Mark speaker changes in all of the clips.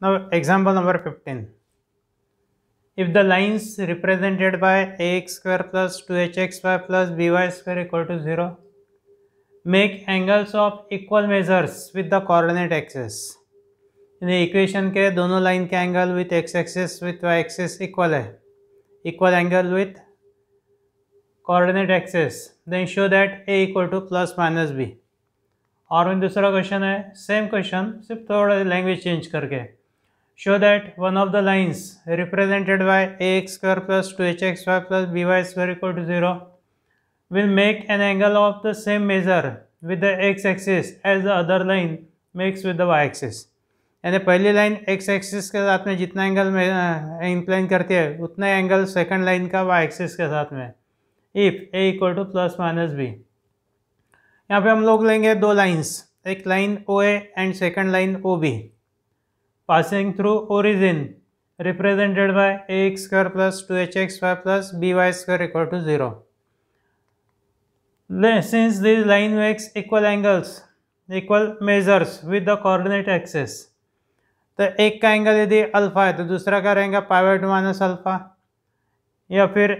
Speaker 1: Now example number 15. If the lines represented by ax square plus 2hxy plus by square equal to 0, make angles of equal measures with the coordinate axis. इन्हें equation के दोनों line के angle with x axis with y axis Equal है equal angle with coordinate axis then show that a equal to plus minus b और दूसरा question है same question सिर्फ थोड़ा लैंग्वेज चेंज करके show that one of the lines represented by ax square plus 2hxy plus by square equal to 0 will make an angle of the same measure with the x-axis as the other line makes with the y-axis यानी पहली line x axis के साथ में जितना angle में incline करती है उतना एंगल सेकंड लाइन का वाई एक्सिस के साथ में if a equal to plus minus b यहाँ पे हम लोग लेंगे दो लाइंस एक line O A and second line O B passing through origin represented by ax square plus 2hxy plus by square equal to 0. Since this line makes equal angles, equal measures with the coordinate axis, तो एक का angle यदि alpha है तो दूसरा का रहेगा power to minus alpha या फिर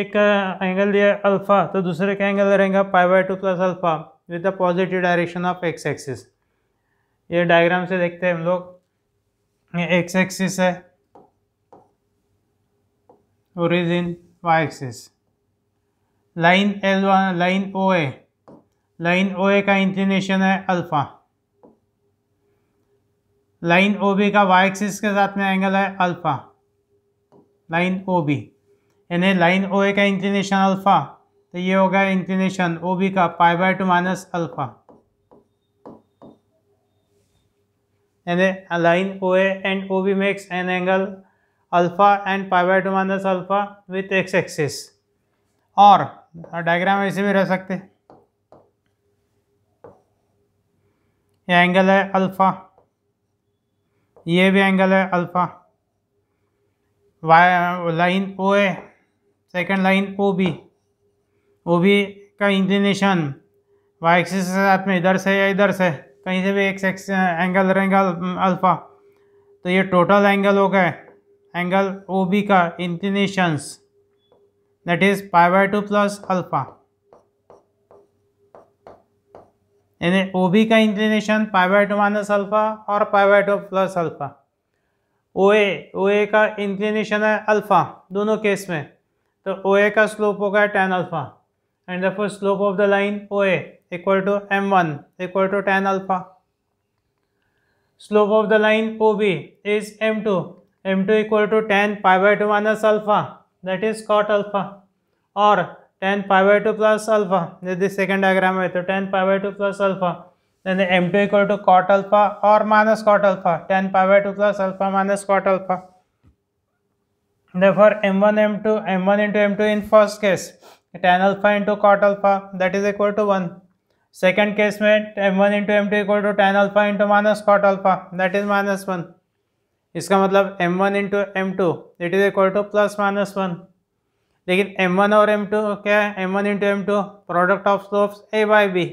Speaker 1: एक एंगल दिया अल्फा तो दूसरे का एंगल रहेगा power two plus alpha with the positive direction of x axis ये डायग्राम से देखते हैं हम लोग ये एक्स एक्सिस है origin y axis line L one line O A line O A का इंक्लिनेशन है अल्फ़ा लाइन ओ बी का वाई एक्सिस के साथ में एंगल है अल्फ़ा लाइन ओ बी यानी लाइन ओ ए का इंक्लिनेशन अल्फ़ा तो ये होगा इंक्लिनेशन ओ बी का pi by two minus alpha line O A and O B makes an angle alpha and pi by two minus alpha with x axis और diagram ऐसे भी रह सकते ये एंगल है अल्फा ये भी एंगल है alpha y line O A second line O B O B का इंक्लिनेशन वाई एक्सिस के साथ में इधर से या इधर से कहीं से भी एक सेक्स एंगल रहेगा अल्फ़ा तो ये टोटल एंगल हो गए एंगल ओ बी का inclinations that is pi by two plus alpha यानी ओ बी का inclination pi by two minus alpha और pi by two plus alpha O A O A का inclination है alpha दोनों case में तो ओ A का स्लोप होगा tan alpha and the slope of the line O A equal to m1 equal to tan alpha. Slope of the line OB is m2, m2 equal to tan pi by 2 minus alpha that is cot alpha or tan pi by 2 plus alpha this second diagram with it? tan pi by 2 plus alpha then the m2 equal to cot alpha or minus cot alpha tan pi by 2 plus alpha minus cot alpha. Therefore, m1 m2 m1 into m2 in first case tan alpha into cot alpha that is equal to 1 second case में m one into m two equal to tan alpha into minus cot alpha that is minus one इसका मतलब m one into m two it is equal to plus minus one लेकिन m one और m two क्या है m one into m two product of slope a by b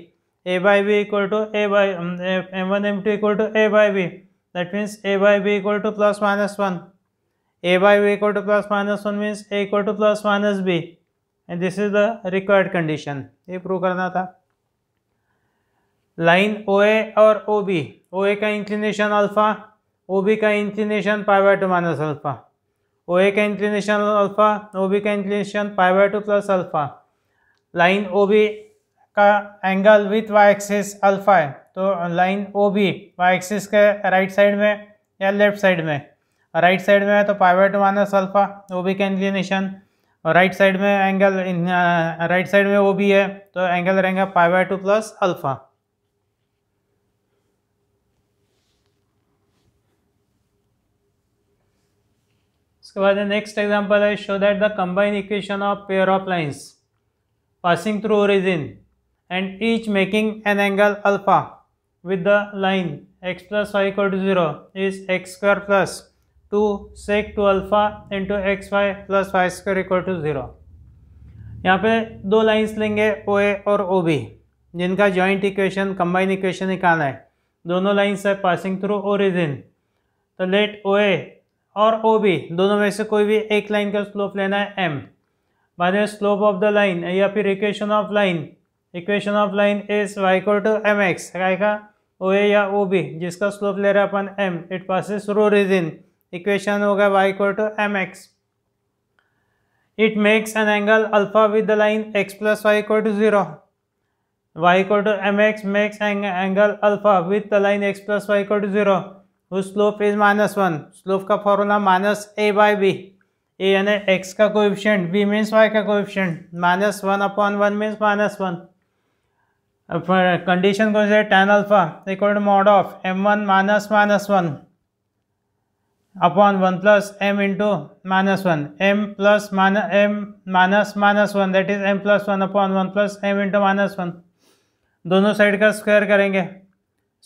Speaker 1: a by b equal to a by m one m two equal to a by b that means a by b equal to plus minus one a by b equal to plus minus one means a equal to plus minus b and this is the required condition ये prove करना था line O A और O B O A का inclination alpha O B का inclination pi by two minus alpha O A का inclination alpha O B का inclination pi by two plus alpha line O B का angle with y axis alpha है तो line O B y axis के right side में या left side में right side में है तो pi by two minus alpha O B का इंक्लिनेशन और राइट साइड में एंगल राइट साइड में ओ बी है तो एंगल रहेगा pi by two plus alpha उसके बाद नेक्स्ट एग्जांपल है show that the combine equation of pair of lines passing through origin and each making an angle alpha with the line x plus y equal to zero is x square plus two sec two alpha into x y plus y square equal to zero यहाँ पे दो lines लेंगे ओ A और O B जिनका joint equation combine equation निकालना है दोनों lines है पासिंग थ्रू ओरिजिन तो लेट ओ ए और ओ बी दोनों में से कोई भी एक लाइन का स्लोप लेना है एम बाद में स्लोप ऑफ द लाइन या फिर equation of line equation of line is y equal to m x का ओ ए या ओ बी जिसका स्लोप ले रहे हैं अपन m it passes through origin equation होगा y equal to m x it makes an angle alpha with the line x plus y equal to zero y equal to m x makes angle alpha with the line x plus y equal to zero उस slope is minus one slope का formula minus a by b a यानी x का coefficient b means y का coefficient minus one upon one means minus one condition कौन सा है tan alpha equal to mod of m one minus minus one upon one plus m into minus one m plus m minus minus one that is m plus one upon one plus m into minus one दोनों side का square करेंगे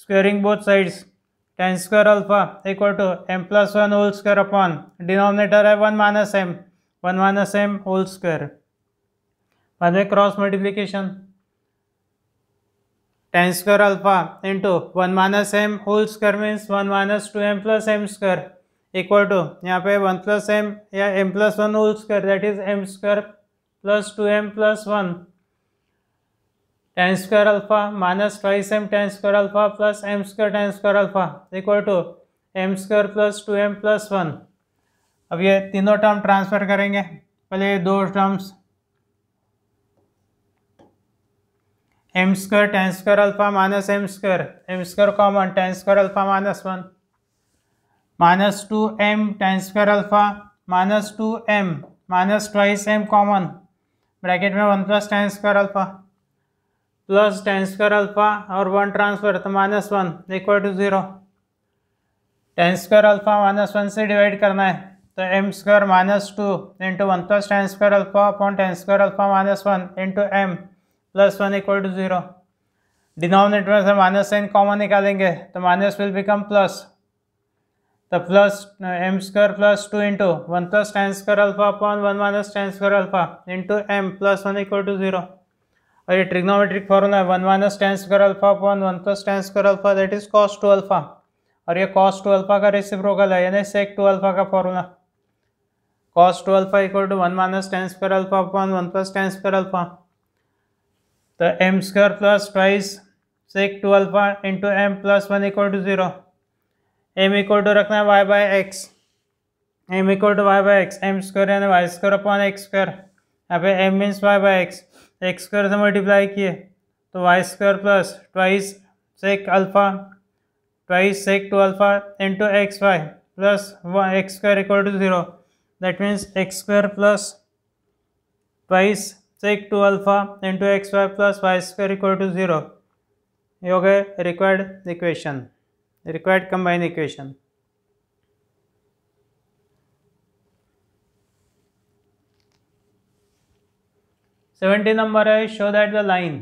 Speaker 1: squaring both sides tan square alpha equal to m plus one whole square upon denominator है one minus m one minus m whole square बाद में cross multiplication tan square alpha into one minus m whole square means one minus two m plus m square equal to यहाँ पे one plus m या m plus one whole square that is m square plus two m plus one tan square alpha minus twice m tan square alpha plus m square tan square alpha equal to m square plus two m plus one अब ये तीनों term transfer करेंगे पहले ये दो terms m square tan square alpha minus m square m square common tan square alpha minus one minus two m tan square alpha minus two m minus twice m common bracket में one plus tan square alpha plus tan square alpha और one transfer तो minus one equal to zero tan square alpha minus one से divide करना है तो m square minus two into one plus tan square alpha upon tan square alpha minus one into m plus one equal to zero denominator में से minus sign common निकालेंगे तो minus will become plus तो plus m square plus two into one plus tan square alpha upon one minus tan square alpha into m plus one equal to zero और ये trigonometric formula है one minus tan square alpha upon one plus tan square alpha that is cos two alpha और ये cos two alpha का reciprocal है यानी sec two alpha का formula cos two alpha equal to one minus tan square alpha one one plus tan square alpha तो m square plus twice sec two alpha into m plus one equal to zero m equal to रखना है y by x m equal to y by x m square यानी y square upon x square यहाँ पे m means y by x x square से multiply किए तो y square plus twice sec alpha twice sec two alpha into x y plus one x square equal to zero that means x square plus twice sec two alpha into x y plus y square equal to zero ये हो गए required equation required combined equation seventy number है show that the line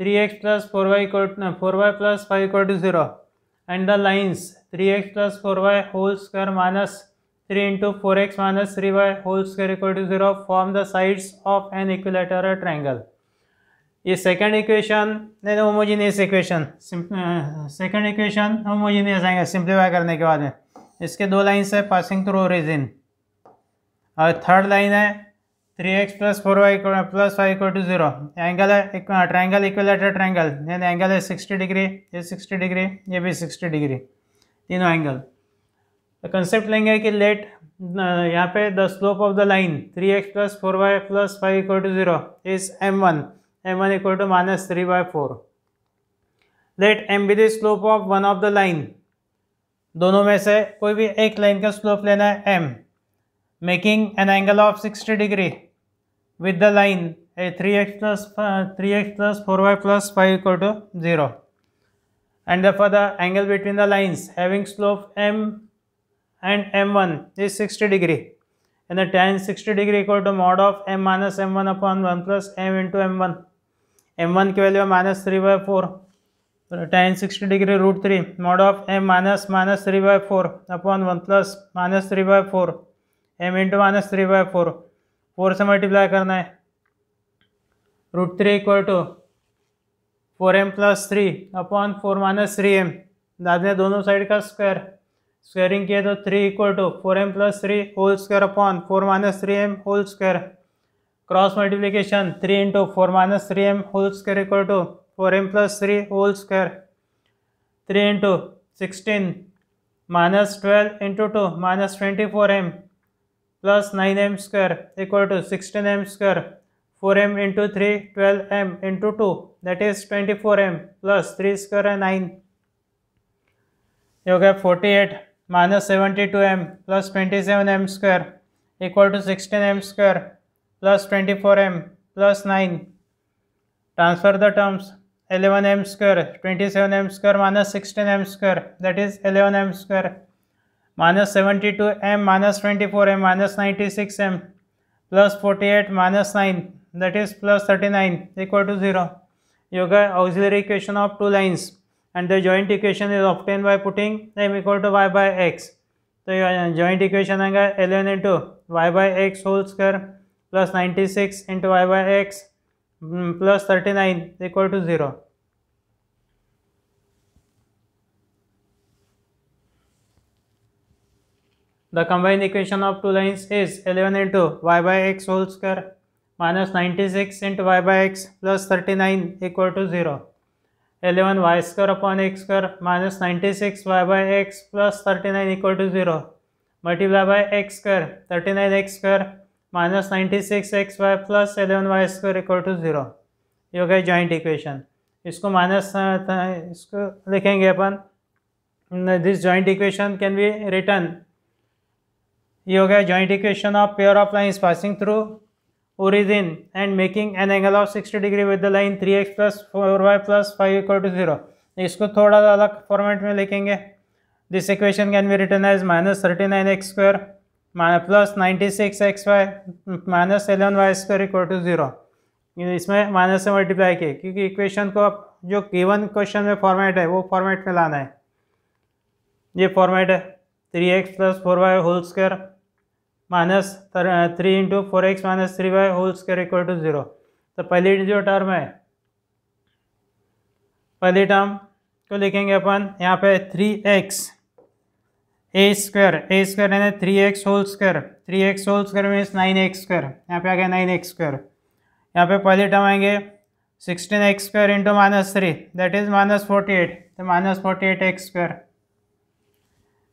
Speaker 1: three x plus four y four y plus five equal to zero and the lines three x plus four y whole square minus three into four x minus three y whole square equal to zero form the sides of an equilateral triangle ये second equation नहीं homogeneous equation second equation homogeneous आएंगे simplify करने के बाद में इसके दो lines है पासिंग थ्रू ओरिजिन और थर्ड लाइन है three x plus four y plus five equal to zero angle है ट्रायंगल इक्वलेटर ट्रायंगल यानी एंगल है सिक्सटी डिग्री ये सिक्सटी डिग्री ये भी सिक्सटी डिग्री तीनों एंगल तो कंसेप्ट लेंगे कि लेट uh, यहाँ पे the slope of the line three x plus four y plus five equal to zero is m one m one equal to minus three by four let m be the slope of one of the line दोनों में से कोई भी एक line का slope लेना है m making an angle of sixty degree with the line a 3x plus uh, 3x plus 4y plus 5 equal to 0 and for the angle between the lines having slope m and m1 is 60 degree and the tan 60 degree equal to mod of m minus m1 upon 1 plus m into m1 m1 की value minus three by four ten sixty degree root three mod of m minus minus three by four upon one plus minus three by four four से multiply करना है root three equal to four m plus three upon four minus three m दादा दोनों side का square squaring किया तो three equal to four m plus three whole square upon four minus three m whole square cross multiplication three into four minus three m whole square equal to four m plus three whole square three into sixteen minus twelve into two minus twenty four m plus nine m square equal to sixteen m square four m into three twelve m into two that is twenty four m plus three square है nine ये हो गया forty eight minus seventy two m plus twenty seven m square equal to sixteen m square plus twenty four m plus nine transfer the terms eleven m square twenty seven m square minus sixteen m square that is eleven m square minus seventy two m minus twenty four m minus ninety six m plus forty eight minus nine that is plus thirty nine equal to zero you get auxiliary equation of two lines and the joint equation is obtained by putting m equal to y by x. तो so, joint equation आएगा ln into y by x whole square plus 96 into y by x plus 39 equal to 0. The combined equation of two lines is 11 into y by x whole square minus 96 into y by x plus 39 equal to 0. 11 y square upon x square minus 96 y by x plus 39 equal to 0. Multiply by x square 39 x square minus 96 xy plus 11 y square equal to zero ये हो गया joint equation इसको minus इसको लिखेंगे अपन this joint equation can be written ये हो गया joint equation of pair of lines passing through origin and making an angle of 60 degree with the line 3x x plus four y plus five equal to zero इसको थोड़ा सा अलग format में लिखेंगे this equation can be written as minus thirty nine x square plus ninety six x y minus eleven y square equal to zero इसमें minus से multiply किए क्योंकि इक्वेशन को आप जो गिवन क्वेश्चन में फॉर्मेट है वो फॉर्मेट में लाना है ये फॉर्मेट है three x plus four y whole square minus three into four x minus three y whole square equal to zero तो पहली जो टर्म है पहली टर्म को लिखेंगे अपन यहाँ पे three x a square a square यानी three x whole square three x whole square means nine x square यहाँ पे आ गया नाइन एक्स स्क्वायर यहाँ पे पहले टर्म आएंगे sixteen x square into minus three that is minus forty eight तो minus forty eight x square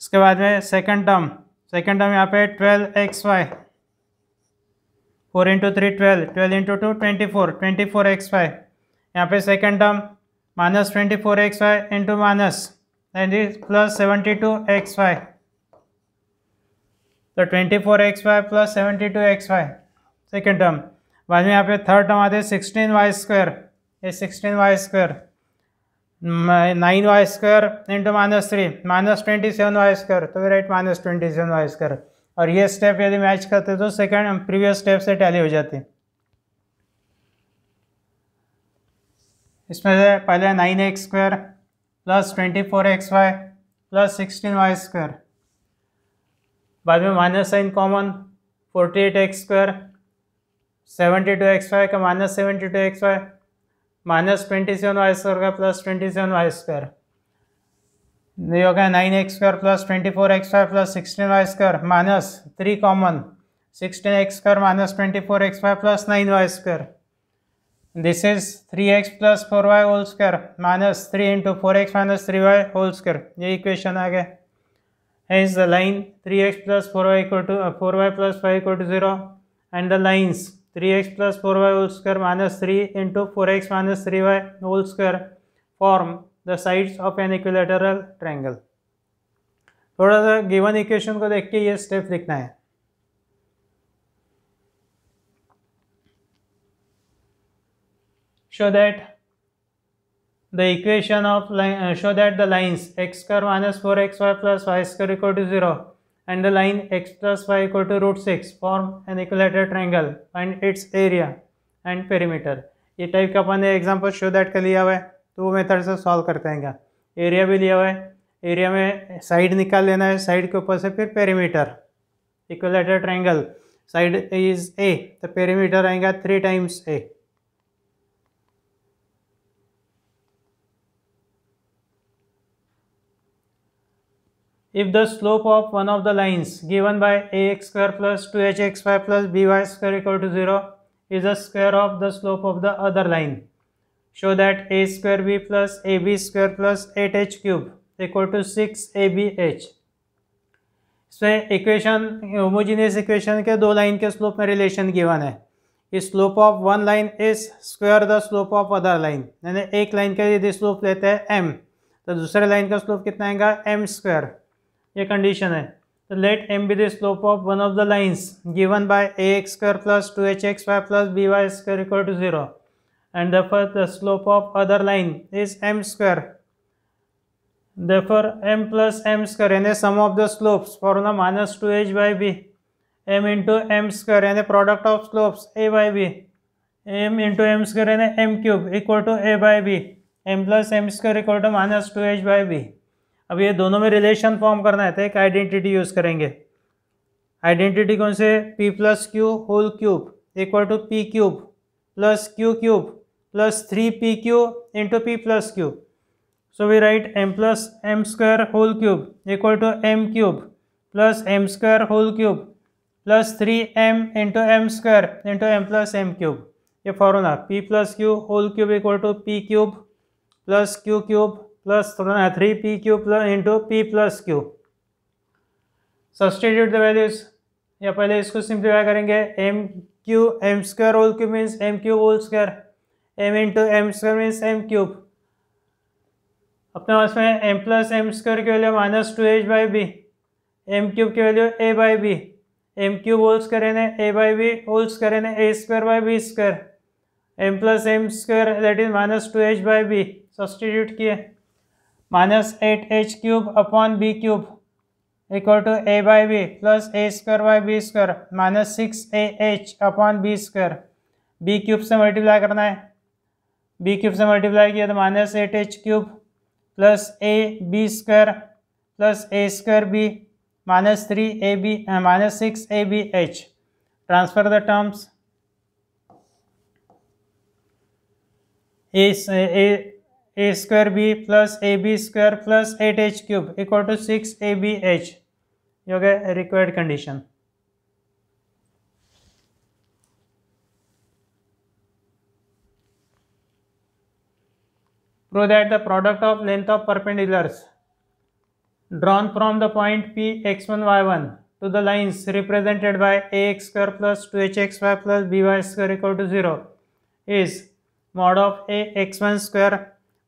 Speaker 1: इसके बाद में सेकेंड टर्म सेकेंड टर्म यहाँ पे twelve x y four into three twelve twelve into two twenty four twenty four x y यहाँ पे second term minus twenty four x y into minus plus seventy two x y तो twenty four x y plus seventy two x y second term बाद में यहाँ पे third term आते हैं sixteen y square ये sixteen y square nine y square into minus three minus twenty seven y square तो भी right minus twenty seven y square और ये स्टेप यदि मैच करते तो सेकेंड प्रीवियस स्टेप से टैली हो जाती इसमें से पहले nine x square plus twenty four x y plus sixteen y square बाद में minus sign common forty eight x square seventy two x y का minus seventy two x y minus twenty seven y square का plus twenty seven y square ये हो गया nine x square plus twenty four x five plus sixteen y square minus three common sixteen x square minus twenty four x five plus nine y square this is three x plus four y whole square minus three into four x minus three y whole square ये equation आ गया है is the line three x plus four y equal to four y plus five equal to zero and the lines three x plus four y whole square minus three into four x minus three y whole square form the sides of an equilateral triangle थोड़ा सा given equation को देख के ये step लिखना है show that the equation of line show that the lines x lines minus four x y plus y square equal to zero and the line x plus y equal to root 6 form an equilateral triangle and its area and perimeter ये type का अपन ने example show that का लिया हुआ है तो वो मेथड से सॉल्व करते हैं एरिया भी लिया हुआ है एरिया में साइड निकाल लेना है साइड के ऊपर से फिर perimeter equilateral triangle side is a तो पेरीमीटर आएगा three times a if the slope of one of the lines given by ax square plus 2hx square plus by square equal to 0 is the square of the slope of the other line. Show that a square b plus ab square plus 8h cube equal to 6abh. इसमें equation homogeneous equation के दो line के slope में relation given है slope of one line is square the slope of other line यानी एक line का यदि स्लोप लेते हैं m तो दूसरे लाइन का स्लोप कितना आएगा m स्क्वायर ये कंडीशन है तो let m be the slope of one of the lines given by a x square plus two h x y plus b y square equal to zero and the for the slope of other line is m square the for m plus m square यानी sum of the slopes for minus two h by b m into m square यानी product of slopes a by b m into m square यानी m cube equal to a by b m plus m square equal to minus two h by b अब ये दोनों में relation form करना है तो एक आइडेंटिटी यूज़ करेंगे आइडेंटिटी कौन से p plus q whole cube equal to p cube plus q cube plus three p q into p plus q so we write m plus m square whole cube equal to m cube plus m square whole cube plus three m into m square into m plus m cube ये formula p plus q whole cube equal to p cube plus q cube plus थोड़ा ना three p q plus into p plus q substitute the values या पहले इसको simplify करेंगे m q m square whole cube means m cube whole square m into m square means m cube अपने पास में m plus m square की value minus two h by b m cube की value a by b m cube holds करें a by b holds करें a square by b square m plus m square that is minus two h by b substitute किए minus eight h cube upon b cube equal to a by b plus a square by b square minus six a h upon b square b cube से multiply करना है b cube से multiply किया तो minus eight h cube plus a b square plus a square b minus three a b minus six a b h transfer the terms a a square b plus a b square plus eight h cube equal to six a b h ये हो required condition prove that the product of length of perpendiculars drawn from the point p x one y one to the lines represented by a x square plus two h x y plus b y square equal to zero is mod of a x one square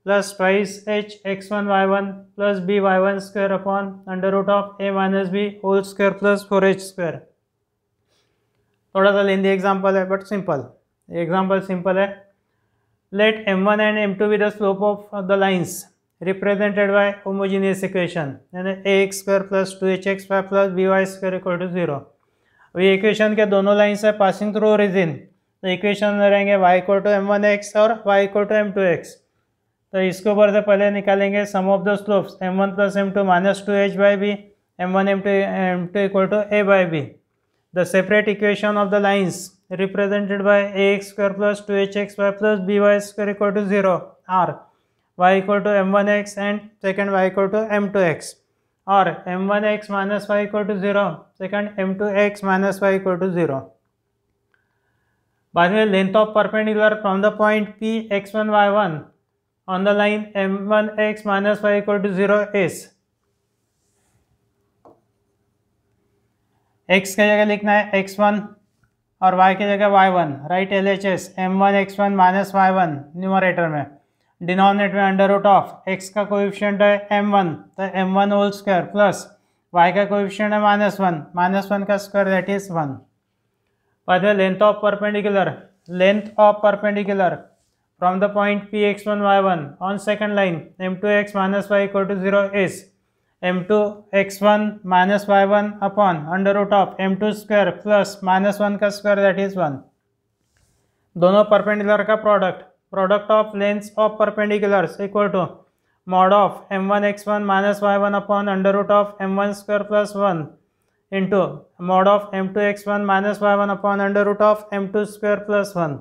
Speaker 1: plus price H x one y one plus b y one square upon under root of a minus b whole square plus four h square थोड़ा सा lengthy example है but simple example simple है let m one and m two be the slope of the lines represented by homogeneous equation यानी a x square plus two h x y plus b y square equal to zero अभी equation के दोनों lines है passing through origin तो equation में रहेंगे y equal to m one x और y equal to m two x तो इसके ऊपर से पहले निकालेंगे sum of the slopes m one plus m two minus two h by b m one m two m two equal to a by b the separate equation of the lines represented by a x square plus two h x y plus b y square equal to zero are y equal to m one x and second y equal to m two x और m one x minus y equal to zero second m two x minus y equal to zero बाद में length of perpendicular from the point p x one y one on the line x minus y equal to जीरो is x की जगह लिखना है x1 और y की जगह y1 write L H S m one x one minus y one numerator में denominator में अंडर रूट ऑफ एक्स का कोएफिशिएंट है एम वन तो m one whole square plus y का कोएफिशिएंट है माइनस वन माइनस वन का square that is one पहले length of perpendicular length of perpendicular from the point P x1 y1 on second line m2x minus y equal to 0 is m2 x1 minus y1 upon under root of m2 square plus minus 1 का square that is 1 दोनों perpendicular का product product of lengths of perpendiculars equal to mod of m1 x1 minus y1 upon under root of m1 square plus 1 into mod of m2 x1 minus y1 upon under root of m2 square plus 1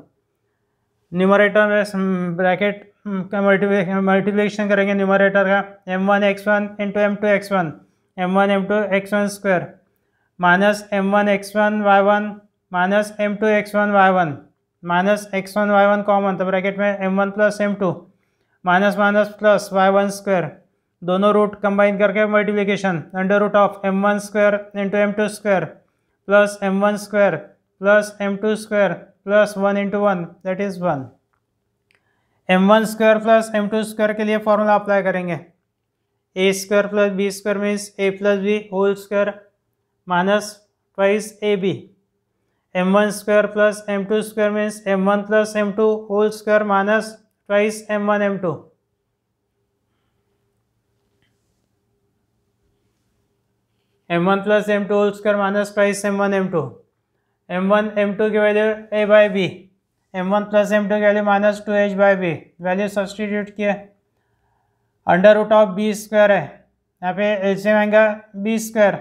Speaker 1: numerator hmm, तो में bracket का multiplication करेंगे numerator का m one x one into m two x one m one m two x one square minus m one x one y one minus m two x one y one minus x one y one common तो bracket में m one plus m two minus minus plus y one square दोनों root combine करके multiplication under root of m one square into m two square plus m one square plus m two square plus one into one that is one m one square plus m two square के लिए formula apply करेंगे a square plus b square means a plus b whole square minus twice a b m one square plus m two square means m one plus m two whole square minus twice m one m two m one plus m two whole square minus twice m one m two m one m two की value a by b m one plus m two की value minus two h by b value substitute किए under root of b square है यहाँ पे c m आएगा b square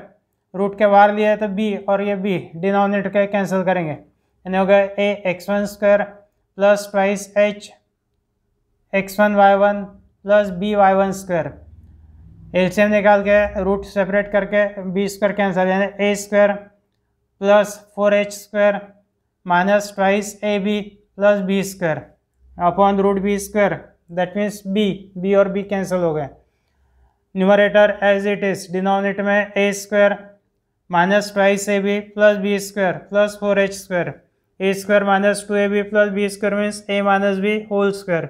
Speaker 1: root के बाहर लिया है तो बी और ये बी डिनोमिनेटर के कैंसिल करेंगे यानी हो गया a x one square plus twice h x one y one plus b y one square l निकाल के रूट सेपरेट करके बी स्क्वायर कैंसिल यानी a square plus four h square minus twice a b plus b square upon root b square that means b b और b cancel हो गए numerator as it is denominator में a square minus twice a b plus b square plus four h square a square minus two a b plus b square means a minus b whole square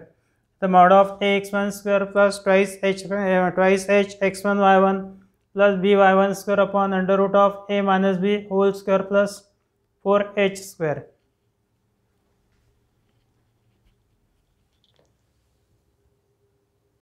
Speaker 1: the mod of a x one square plus twice h twice h x one y one plus b y one square upon under root of a minus b whole square plus four h square